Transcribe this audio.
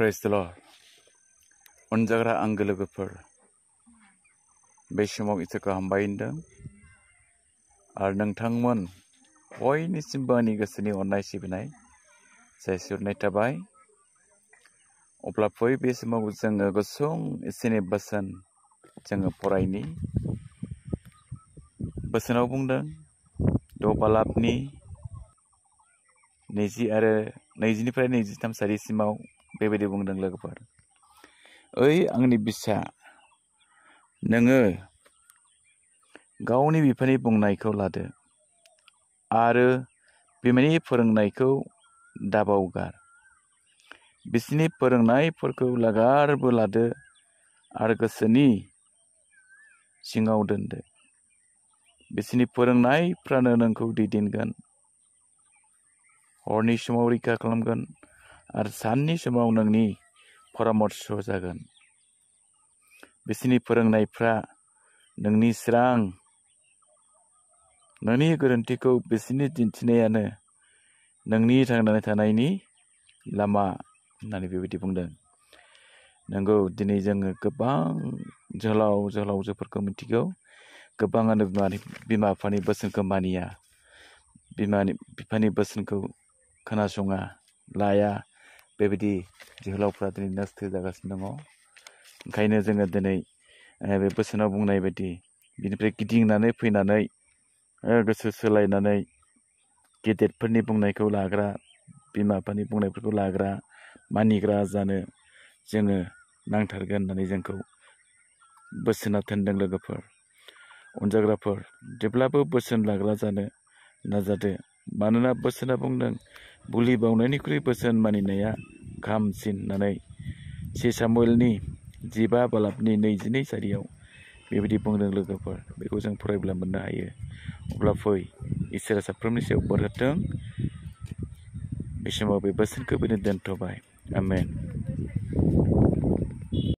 praise आंग ఉంజగ్రా आंगो लोगोफोर बे समाव इसोरखौ हामबाय होनदों आरो नोंथांमोन बयनिसिमबो आंनि सिबिनाय जासिहरनाय थाबाय अब्ला फै बे समाव जोङो गुसुं इसोरनि बोसोन जोङो फरायनि बोसोनाव बुंदों दबालाबनि नैजि आरो नैजिनिफ्राय नैजिथाम सारिसिमाव बेबायदि बुंदों लोगोफोर ओइ आंनि बिसा नोङो गावनि बिफानि बुंनायखौ लादो आरो बिमानि फोरोंनायखौ दाबावगार बिसोरनि फोरोंनायफोरखौ लागारबो लादो आरो गोसोनि सिङाव दोनदो बिसोरनि फोरोंनायफ्रानो नोंखौ दैदेनगोन हरनि समाव रैखा खालामगोन आरो साननि समाव नोंनि परामर्श जागोन बिसोरनि फोरोंनायफ्रा नोंनि स्रां नोंनि गोरोन्थिखौ बिसोरनि दिन्थिनायानो नोंनि थांनानै थानायनि लामा होननानै बेबायदि बुंदों नंगौ दिनै जोङो गोबां जोहोलाव जोहोलावजोफोरखौ मिथिगौ गोबाङानो बिमानि बिमा बिफानि बोसोनखौ मानिया बिमानि बिफानि बोसोनखौ खोनासङा लाया बेबायदि जोहोलावफ्रा दिनै नो जागासिनो दङ ओंखायनो जोङो दिनै बे बोसोनाव बुंनाय बायदि बिनिफ्राय गिदिंनानै फैनानै गोसो सोलायनानै गेदेरफोरनि बुंनायखौ लाग्रा बिमा बिफानि बुंनायफोरखौ लाग्रा मानिग्रा जानो जोङो नांथारगोन होननानै जोंखौ बोसोना थोनदों लोगोफोर अनजाग्राफोर जेब्लाबो बोसोन लाग्रा जानो नाजादो मानोना बोसोना बुंदों बुलि बावनायनिख्रुइ बोसोन मानिनाया गाहामसिन होननानै से सामुएलनि जिबा बालाबनि नैजिनै सारियाव बेबायदि बुंदों लोगोफोर बेखौ जों फरायब्ला मोननो हायो अब्ला फै इसोरा साफ्रोमनि सायाव बोर होथों बे समाव बे बोसोनखौ बेनो आमेन